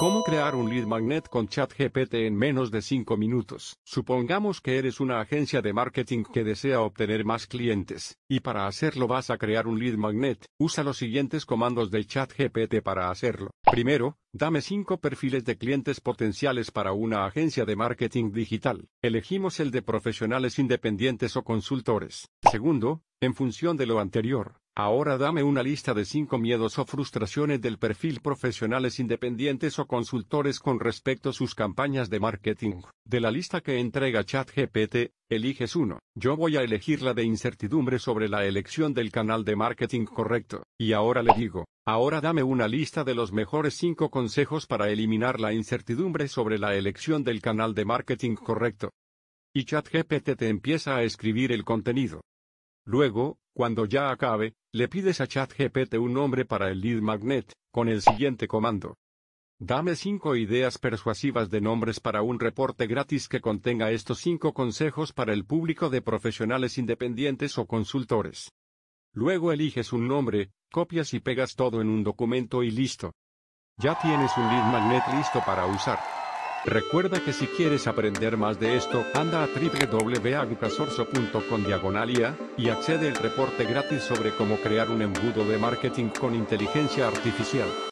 ¿Cómo crear un lead magnet con ChatGPT en menos de 5 minutos? Supongamos que eres una agencia de marketing que desea obtener más clientes, y para hacerlo vas a crear un lead magnet. Usa los siguientes comandos de ChatGPT para hacerlo. Primero, Dame cinco perfiles de clientes potenciales para una agencia de marketing digital. Elegimos el de profesionales independientes o consultores. Segundo, en función de lo anterior, ahora dame una lista de cinco miedos o frustraciones del perfil profesionales independientes o consultores con respecto a sus campañas de marketing. De la lista que entrega ChatGPT, eliges uno. Yo voy a elegir la de incertidumbre sobre la elección del canal de marketing correcto. Y ahora le digo, Ahora dame una lista de los mejores cinco consejos para eliminar la incertidumbre sobre la elección del canal de marketing correcto. Y ChatGPT te empieza a escribir el contenido. Luego, cuando ya acabe, le pides a ChatGPT un nombre para el lead magnet, con el siguiente comando. Dame cinco ideas persuasivas de nombres para un reporte gratis que contenga estos cinco consejos para el público de profesionales independientes o consultores. Luego eliges un nombre, copias y pegas todo en un documento y listo. Ya tienes un lead magnet listo para usar. Recuerda que si quieres aprender más de esto, anda a www.agucasorso.com diagonalia y accede al reporte gratis sobre cómo crear un embudo de marketing con inteligencia artificial.